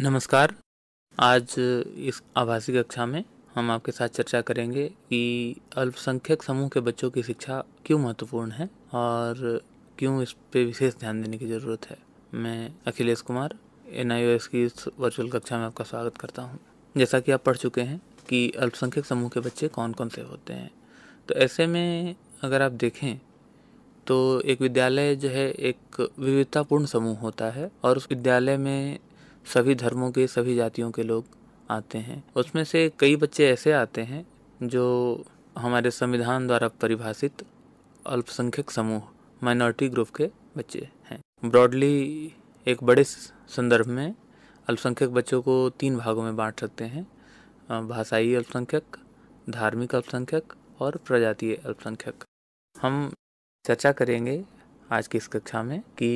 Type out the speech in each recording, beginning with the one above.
नमस्कार आज इस आभासी कक्षा में हम आपके साथ चर्चा करेंगे कि अल्पसंख्यक समूह के बच्चों की शिक्षा क्यों महत्वपूर्ण है और क्यों इस पे विशेष ध्यान देने की ज़रूरत है मैं अखिलेश कुमार एन की इस वर्चुअल कक्षा में आपका स्वागत करता हूँ जैसा कि आप पढ़ चुके हैं कि अल्पसंख्यक समूह के बच्चे कौन कौन से होते हैं तो ऐसे में अगर आप देखें तो एक विद्यालय जो है एक विविधतापूर्ण समूह होता है और उस विद्यालय में सभी धर्मों के सभी जातियों के लोग आते हैं उसमें से कई बच्चे ऐसे आते हैं जो हमारे संविधान द्वारा परिभाषित अल्पसंख्यक समूह माइनॉरिटी ग्रुप के बच्चे हैं ब्रॉडली एक बड़े संदर्भ में अल्पसंख्यक बच्चों को तीन भागों में बांट सकते हैं भाषाई अल्पसंख्यक धार्मिक अल्पसंख्यक और प्रजातीय अल्पसंख्यक हम चर्चा करेंगे आज की इस कक्षा में कि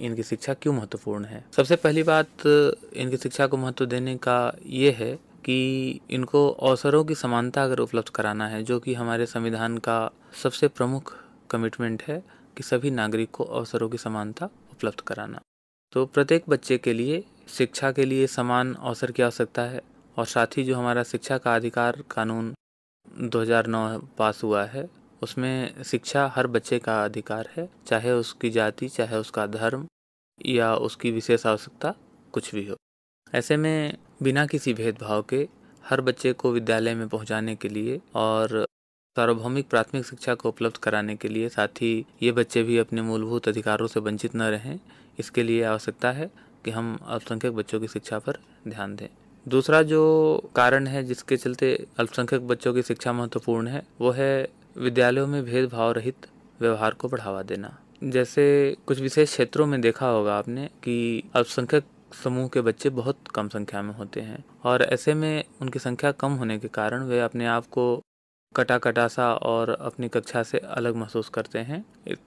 इनकी शिक्षा क्यों महत्वपूर्ण है सबसे पहली बात इनकी शिक्षा को महत्व देने का ये है कि इनको अवसरों की समानता अगर उपलब्ध कराना है जो कि हमारे संविधान का सबसे प्रमुख कमिटमेंट है कि सभी नागरिक को अवसरों की समानता उपलब्ध कराना तो प्रत्येक बच्चे के लिए शिक्षा के लिए समान अवसर की आवश्यकता है और साथ ही जो हमारा शिक्षा का अधिकार कानून 2009 पास हुआ है उसमें शिक्षा हर बच्चे का अधिकार है चाहे उसकी जाति चाहे उसका धर्म या उसकी विशेष आवश्यकता कुछ भी हो ऐसे में बिना किसी भेदभाव के हर बच्चे को विद्यालय में पहुंचाने के लिए और सार्वभौमिक प्राथमिक शिक्षा को उपलब्ध कराने के लिए साथ ही ये बच्चे भी अपने मूलभूत अधिकारों से वंचित न रहें इसके लिए आवश्यकता है कि हम अल्पसंख्यक बच्चों की शिक्षा पर ध्यान दें दूसरा जो कारण है जिसके चलते अल्पसंख्यक बच्चों की शिक्षा महत्वपूर्ण है वो है विद्यालयों में भेदभाव रहित व्यवहार को बढ़ावा देना जैसे कुछ विशेष क्षेत्रों में देखा होगा आपने कि अल्पसंख्यक समूह के बच्चे बहुत कम संख्या में होते हैं और ऐसे में उनकी संख्या कम होने के कारण वे अपने आप को कटा कटा सा और अपनी कक्षा से अलग महसूस करते हैं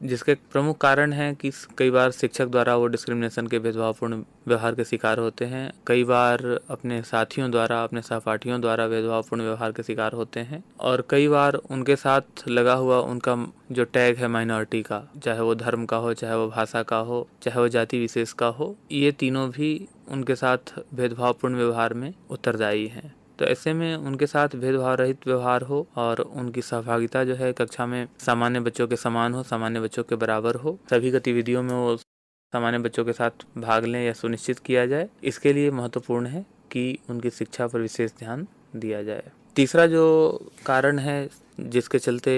जिसके प्रमुख कारण हैं कि कई बार शिक्षक द्वारा वो डिस्क्रिमिनेशन के भेदभावपूर्ण व्यवहार के शिकार होते हैं कई बार अपने साथियों द्वारा अपने सहपाठियों द्वारा भेदभावपूर्ण व्यवहार के शिकार होते हैं और कई बार उनके साथ लगा हुआ उनका जो टैग है माइनॉरिटी का चाहे वो धर्म का हो चाहे वो भाषा का हो चाहे वो जाति विशेष का हो ये तीनों भी उनके साथ भेदभावपूर्ण व्यवहार में उत्तरदायी हैं तो ऐसे में उनके साथ भेदभाव रहित व्यवहार हो और उनकी सहभागिता जो है कक्षा में सामान्य बच्चों के समान हो सामान्य बच्चों के बराबर हो सभी गतिविधियों में वो सामान्य बच्चों के साथ भाग लें या सुनिश्चित किया जाए इसके लिए महत्वपूर्ण है कि उनकी शिक्षा पर विशेष ध्यान दिया जाए तीसरा जो कारण है जिसके चलते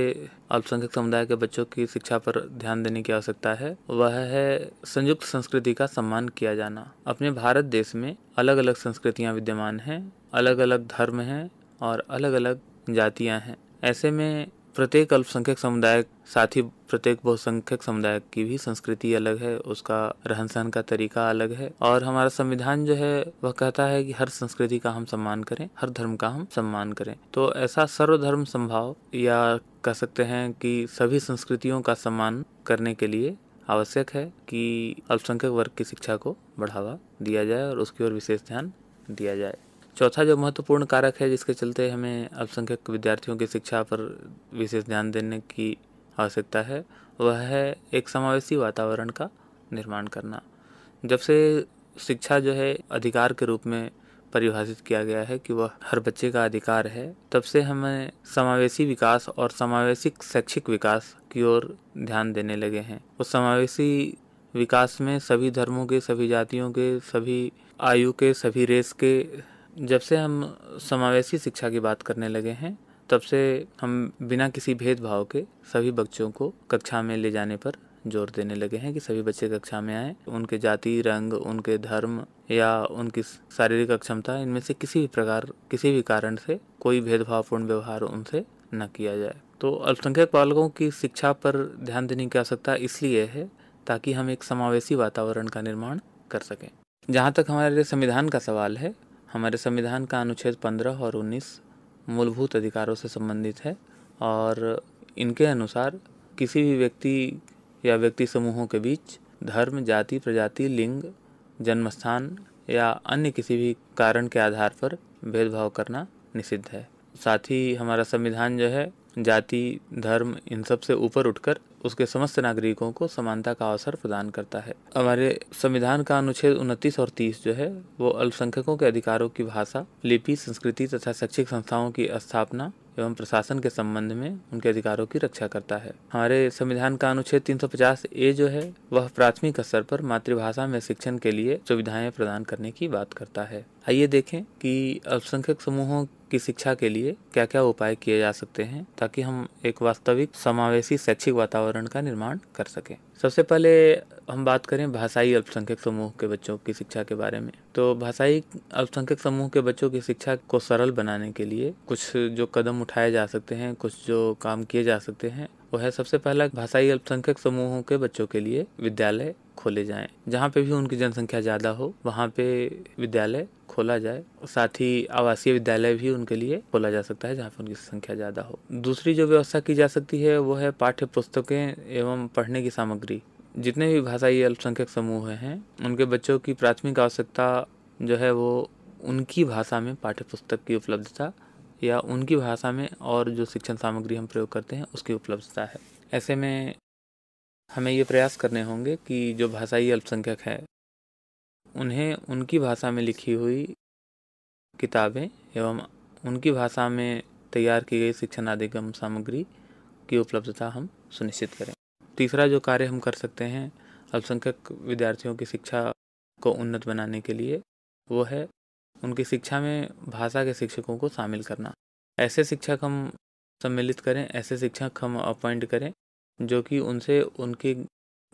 अल्पसंख्यक समुदाय के बच्चों की शिक्षा पर ध्यान देने की आवश्यकता है वह है संयुक्त संस्कृति का सम्मान किया जाना अपने भारत देश में अलग अलग संस्कृतियाँ विद्यमान हैं अलग अलग धर्म हैं और अलग अलग जातियां हैं ऐसे में प्रत्येक अल्पसंख्यक समुदाय साथ ही प्रत्येक बहुसंख्यक समुदाय की भी संस्कृति अलग है उसका रहन सहन का तरीका अलग है और हमारा संविधान जो है वह कहता है कि हर संस्कृति का हम सम्मान करें हर धर्म का हम सम्मान करें तो ऐसा सर्वधर्म संभाव या कह सकते हैं कि सभी संस्कृतियों का सम्मान करने के लिए आवश्यक है कि अल्पसंख्यक वर्ग की शिक्षा को बढ़ावा दिया जाए और उसकी ओर विशेष ध्यान दिया जाए चौथा जो महत्वपूर्ण कारक है जिसके चलते हमें अल्पसंख्यक विद्यार्थियों की शिक्षा पर विशेष ध्यान देने की आवश्यकता है वह है एक समावेशी वातावरण का निर्माण करना जब से शिक्षा जो है अधिकार के रूप में परिभाषित किया गया है कि वह हर बच्चे का अधिकार है तब से हमें समावेशी विकास और समावेशी शैक्षिक विकास की ओर ध्यान देने लगे हैं उस समावेशी विकास में सभी धर्मों के सभी जातियों के सभी आयु के सभी रेस के जब से हम समावेशी शिक्षा की बात करने लगे हैं तब से हम बिना किसी भेदभाव के सभी बच्चों को कक्षा में ले जाने पर जोर देने लगे हैं कि सभी बच्चे कक्षा में आए उनके जाति रंग उनके धर्म या उनकी शारीरिक अक्षमता इनमें से किसी भी प्रकार किसी भी कारण से कोई भेदभावपूर्ण व्यवहार उनसे न किया जाए तो अल्पसंख्यक बालकों की शिक्षा पर ध्यान देने की आवश्यकता इसलिए है ताकि हम एक समावेशी वातावरण का निर्माण कर सकें जहाँ तक हमारे संविधान का सवाल है हमारे संविधान का अनुच्छेद पंद्रह और उन्नीस मूलभूत अधिकारों से संबंधित है और इनके अनुसार किसी भी व्यक्ति या व्यक्ति समूहों के बीच धर्म जाति प्रजाति लिंग जन्मस्थान या अन्य किसी भी कारण के आधार पर भेदभाव करना निषिद्ध है साथ ही हमारा संविधान जो है जाति धर्म इन सब से ऊपर उठकर उसके समस्त नागरिकों को समानता का अवसर प्रदान करता है हमारे संविधान का अनुच्छेद उनतीस और तीस जो है वो अल्पसंख्यकों के अधिकारों की भाषा लिपि संस्कृति तथा शैक्षिक संस्थाओं की स्थापना एवं प्रशासन के संबंध में उनके अधिकारों की रक्षा करता है हमारे संविधान का अनुच्छेद 350 ए जो है वह प्राथमिक स्तर पर मातृभाषा में शिक्षण के लिए सुविधाएं प्रदान करने की बात करता है आइए देखें कि अल्पसंख्यक समूहों की शिक्षा के लिए क्या क्या उपाय किए जा सकते हैं ताकि हम एक वास्तविक समावेशी शैक्षिक वातावरण का निर्माण कर सकें सबसे पहले हम बात करें भाषाई अल्पसंख्यक समूह के बच्चों की शिक्षा के बारे में तो भाषाई अल्पसंख्यक समूह के बच्चों की शिक्षा को सरल बनाने के लिए कुछ जो कदम उठाए जा सकते हैं कुछ जो काम किए जा सकते हैं वो है सबसे पहला भाषाई अल्पसंख्यक समूहों के बच्चों के लिए विद्यालय खोले जाएं जहाँ पे भी उनकी जनसंख्या ज़्यादा हो वहाँ पे विद्यालय खोला जाए साथ ही आवासीय विद्यालय भी उनके लिए खोला जा सकता है जहाँ पे उनकी संख्या ज़्यादा हो दूसरी जो व्यवस्था की जा सकती है वो है पाठ्य पुस्तकें एवं पढ़ने की सामग्री जितने भी भाषाई अल्पसंख्यक समूह हैं उनके बच्चों की प्राथमिक आवश्यकता जो है वो उनकी भाषा में पाठ्य पुस्तक की उपलब्धता या उनकी भाषा में और जो शिक्षण सामग्री हम प्रयोग करते हैं उसकी उपलब्धता है ऐसे में हमें ये प्रयास करने होंगे कि जो भाषाई अल्पसंख्यक हैं उन्हें उनकी भाषा में लिखी हुई किताबें एवं उनकी भाषा में तैयार की गई शिक्षण अधिगम सामग्री की उपलब्धता हम सुनिश्चित करें तीसरा जो कार्य हम कर सकते हैं अल्पसंख्यक विद्यार्थियों की शिक्षा को उन्नत बनाने के लिए वो है उनकी शिक्षा में भाषा के शिक्षकों को शामिल करना ऐसे शिक्षक हम सम्मिलित करें ऐसे शिक्षक हम अपॉइंट करें जो कि उनसे उनकी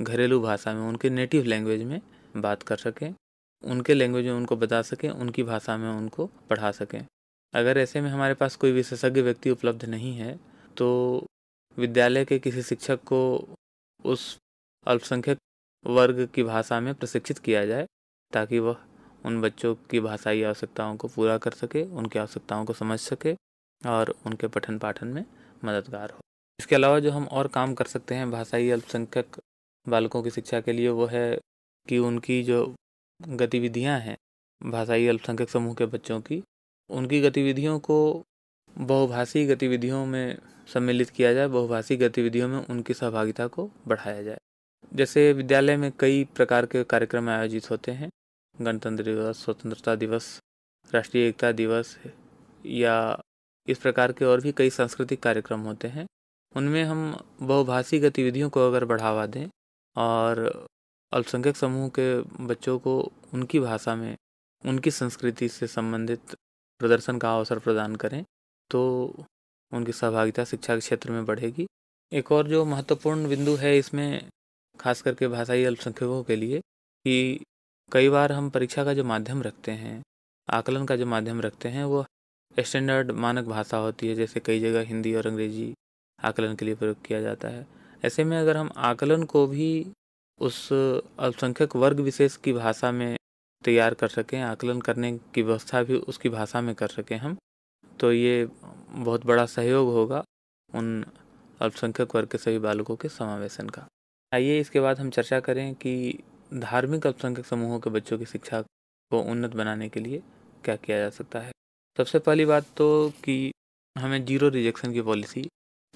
घरेलू भाषा में उनके नेटिव लैंग्वेज में बात कर सकें उनके लैंग्वेज में उनको बता सकें उनकी भाषा में उनको पढ़ा सकें अगर ऐसे में हमारे पास कोई विशेषज्ञ व्यक्ति उपलब्ध नहीं है तो विद्यालय के किसी शिक्षक को उस अल्पसंख्यक वर्ग की भाषा में प्रशिक्षित किया जाए ताकि वह उन बच्चों की भाषाई आवश्यकताओं को पूरा कर सके उनकी आवश्यकताओं को समझ सके और उनके पठन पाठन में मददगार हो इसके अलावा जो हम और काम कर सकते हैं भाषाई अल्पसंख्यक बालकों की शिक्षा के लिए वो है कि उनकी जो गतिविधियां हैं भाषाई अल्पसंख्यक समूह के बच्चों की उनकी गतिविधियों को बहुभाषी गतिविधियों में सम्मिलित किया जाए बहुभाषी गतिविधियों में उनकी सहभागिता को बढ़ाया जाए जैसे विद्यालय में कई प्रकार के कार्यक्रम आयोजित होते हैं गणतंत्र दिवस स्वतंत्रता दिवस राष्ट्रीय एकता दिवस या इस प्रकार के और भी कई सांस्कृतिक कार्यक्रम होते हैं उनमें हम बहुभाषी गतिविधियों को अगर बढ़ावा दें और अल्पसंख्यक समूह के बच्चों को उनकी भाषा में उनकी संस्कृति से संबंधित प्रदर्शन का अवसर प्रदान करें तो उनकी सहभागिता शिक्षा के क्षेत्र में बढ़ेगी एक और जो महत्वपूर्ण बिंदु है इसमें खास करके भाषाई अल्पसंख्यकों के लिए कि कई बार हम परीक्षा का जो माध्यम रखते हैं आकलन का जो माध्यम रखते हैं वो स्टैंडर्ड मानक भाषा होती है जैसे कई जगह हिंदी और अंग्रेजी आकलन के लिए प्रयोग किया जाता है ऐसे में अगर हम आकलन को भी उस अल्पसंख्यक वर्ग विशेष की भाषा में तैयार कर सकें आकलन करने की व्यवस्था भी उसकी भाषा में कर सकें हम तो ये बहुत बड़ा सहयोग होगा उन अल्पसंख्यक वर्ग के सभी बालकों के समावेशन का आइए इसके बाद हम चर्चा करें कि धार्मिक अल्पसंख्यक समूहों के बच्चों की शिक्षा को उन्नत बनाने के लिए क्या किया जा सकता है सबसे पहली बात तो कि हमें जीरो रिजेक्शन की पॉलिसी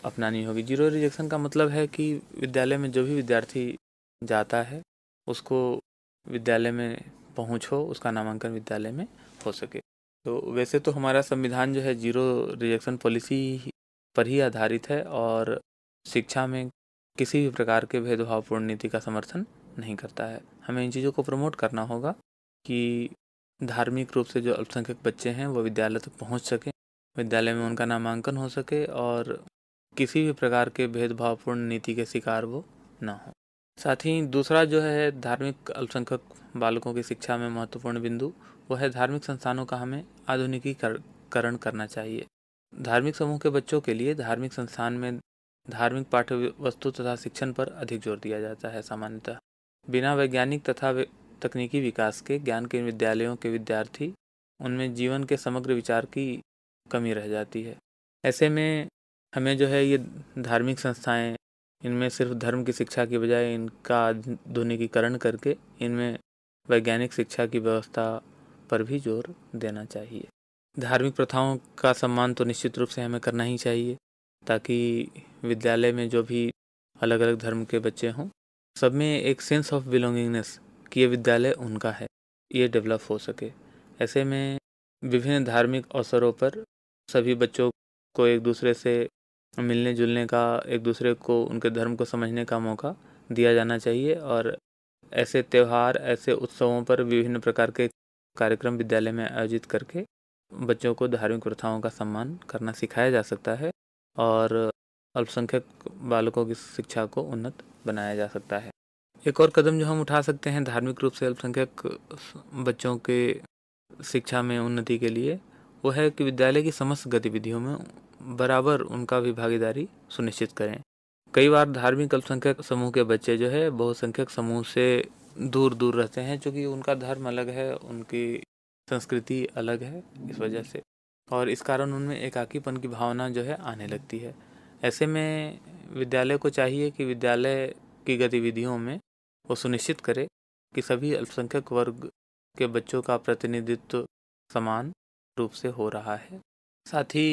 अपनानी होगी जीरो रिजेक्शन का मतलब है कि विद्यालय में जो भी विद्यार्थी जाता है उसको विद्यालय में पहुँच हो उसका नामांकन विद्यालय में हो सके तो वैसे तो हमारा संविधान जो है जीरो रिजेक्शन पॉलिसी पर ही आधारित है और शिक्षा में किसी भी प्रकार के भेदभावपूर्ण नीति का समर्थन नहीं करता है हमें इन चीज़ों को प्रमोट करना होगा कि धार्मिक रूप से जो अल्पसंख्यक बच्चे हैं वो विद्यालय तक पहुंच सकें विद्यालय में उनका नामांकन हो सके और किसी भी प्रकार के भेदभावपूर्ण नीति के शिकार वो ना हो साथ ही दूसरा जो है धार्मिक अल्पसंख्यक बालकों की शिक्षा में महत्वपूर्ण बिंदु वह है धार्मिक संस्थानों का हमें आधुनिकीकरण करना चाहिए धार्मिक समूह के बच्चों के लिए धार्मिक संस्थान में धार्मिक पाठ्य वस्तु तथा शिक्षण पर अधिक जोर दिया जाता है सामान्यतः बिना वैज्ञानिक तथा तकनीकी विकास के ज्ञान के विद्यालयों के विद्यार्थी उनमें जीवन के समग्र विचार की कमी रह जाती है ऐसे में हमें जो है ये धार्मिक संस्थाएं इनमें सिर्फ धर्म की शिक्षा की बजाय इनका आधुनिकीकरण करके इनमें वैज्ञानिक शिक्षा की व्यवस्था पर भी जोर देना चाहिए धार्मिक प्रथाओं का सम्मान तो निश्चित रूप से हमें करना ही चाहिए ताकि विद्यालय में जो भी अलग अलग धर्म के बच्चे हों सब में एक सेंस ऑफ बिलोंगिंगनेस कि ये विद्यालय उनका है ये डेवलप हो सके ऐसे में विभिन्न धार्मिक अवसरों पर सभी बच्चों को एक दूसरे से मिलने जुलने का एक दूसरे को उनके धर्म को समझने का मौका दिया जाना चाहिए और ऐसे त्यौहार ऐसे उत्सवों पर विभिन्न प्रकार के कार्यक्रम विद्यालय में आयोजित करके बच्चों को धार्मिक प्रथाओं का सम्मान करना सिखाया जा सकता है और अल्पसंख्यक बालकों की शिक्षा को उन्नत बनाया जा सकता है एक और कदम जो हम उठा सकते हैं धार्मिक रूप से अल्पसंख्यक बच्चों के शिक्षा में उन्नति के लिए वो है कि विद्यालय की समस्त गतिविधियों में बराबर उनका भी भागीदारी सुनिश्चित करें कई बार धार्मिक अल्पसंख्यक समूह के बच्चे जो है बहुसंख्यक समूह से दूर दूर रहते हैं क्योंकि उनका धर्म अलग है उनकी संस्कृति अलग है इस वजह से और इस कारण उनमें एकाकीपन की भावना जो है आने लगती है ऐसे में विद्यालय को चाहिए कि विद्यालय की गतिविधियों में वो सुनिश्चित करे कि सभी अल्पसंख्यक वर्ग के बच्चों का प्रतिनिधित्व समान रूप से हो रहा है साथ ही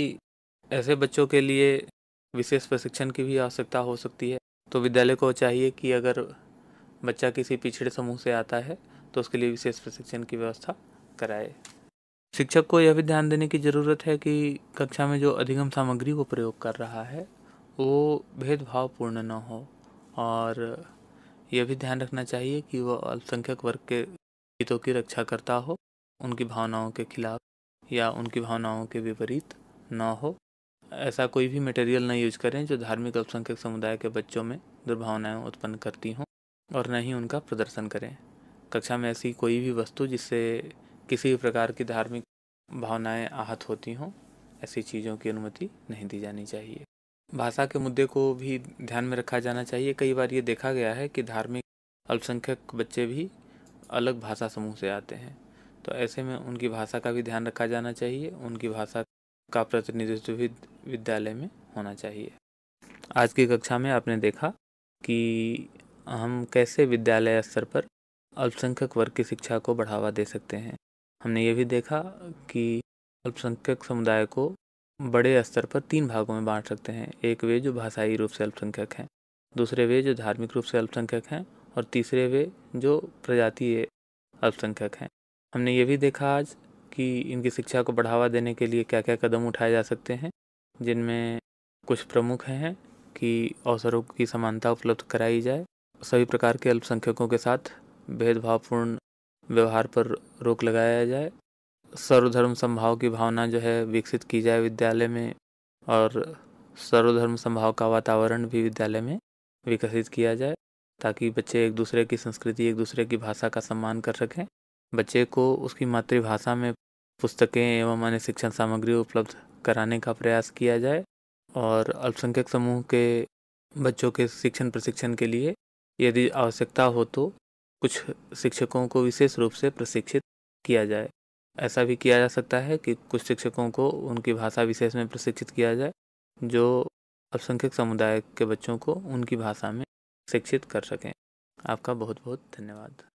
ऐसे बच्चों के लिए विशेष प्रशिक्षण की भी आवश्यकता हो सकती है तो विद्यालय को चाहिए कि अगर बच्चा किसी पिछड़े समूह से आता है तो उसके लिए विशेष प्रशिक्षण की व्यवस्था कराए शिक्षक को यह भी ध्यान देने की ज़रूरत है कि कक्षा में जो अधिगम सामग्री वो प्रयोग कर रहा है वो भेदभावपूर्ण न हो और यह भी ध्यान रखना चाहिए कि वह अल्पसंख्यक वर्ग के हितों की रक्षा करता हो उनकी भावनाओं के खिलाफ या उनकी भावनाओं के विपरीत न हो ऐसा कोई भी मटेरियल ना यूज करें जो धार्मिक अल्पसंख्यक समुदाय के बच्चों में दुर्भावनाएं उत्पन्न करती हों और न ही उनका प्रदर्शन करें कक्षा में ऐसी कोई भी वस्तु जिससे किसी भी प्रकार की धार्मिक भावनाएं आहत होती हों ऐसी चीज़ों की अनुमति नहीं दी जानी चाहिए भाषा के मुद्दे को भी ध्यान में रखा जाना चाहिए कई बार ये देखा गया है कि धार्मिक अल्पसंख्यक बच्चे भी अलग भाषा समूह से आते हैं तो ऐसे में उनकी भाषा का भी ध्यान रखा जाना चाहिए उनकी भाषा का प्रतिनिधित्व विद्यालय में होना चाहिए आज की कक्षा में आपने देखा कि हम कैसे विद्यालय स्तर पर अल्पसंख्यक वर्ग की शिक्षा को बढ़ावा दे सकते हैं हमने ये भी देखा कि अल्पसंख्यक समुदाय को बड़े स्तर पर तीन भागों में बांट सकते हैं एक वे जो भाषाई रूप से अल्पसंख्यक हैं दूसरे वे जो धार्मिक रूप से अल्पसंख्यक हैं और तीसरे वे जो प्रजातीय अल्पसंख्यक हैं हमने ये भी देखा आज कि इनकी शिक्षा को बढ़ावा देने के लिए क्या क्या कदम उठाए जा सकते हैं जिनमें कुछ प्रमुख हैं कि अवसरों की समानता उपलब्ध कराई जाए सभी प्रकार के अल्पसंख्यकों के साथ भेदभावपूर्ण व्यवहार पर रोक लगाया जाए सर्वधर्म संभाव की भावना जो है विकसित की जाए विद्यालय में और सर्वधर्म संभाव का वातावरण भी विद्यालय में विकसित किया जाए ताकि बच्चे एक दूसरे की संस्कृति एक दूसरे की भाषा का सम्मान कर सकें बच्चे को उसकी मातृभाषा में पुस्तकें एवं अन्य शिक्षण सामग्री उपलब्ध कराने का प्रयास किया जाए और अल्पसंख्यक समूह के बच्चों के शिक्षण प्रशिक्षण के लिए यदि आवश्यकता हो तो कुछ शिक्षकों को विशेष रूप से प्रशिक्षित किया जाए ऐसा भी किया जा सकता है कि कुछ शिक्षकों को उनकी भाषा विशेष में प्रशिक्षित किया जाए जो अल्पसंख्यक समुदाय के बच्चों को उनकी भाषा में शिक्षित कर सकें आपका बहुत बहुत धन्यवाद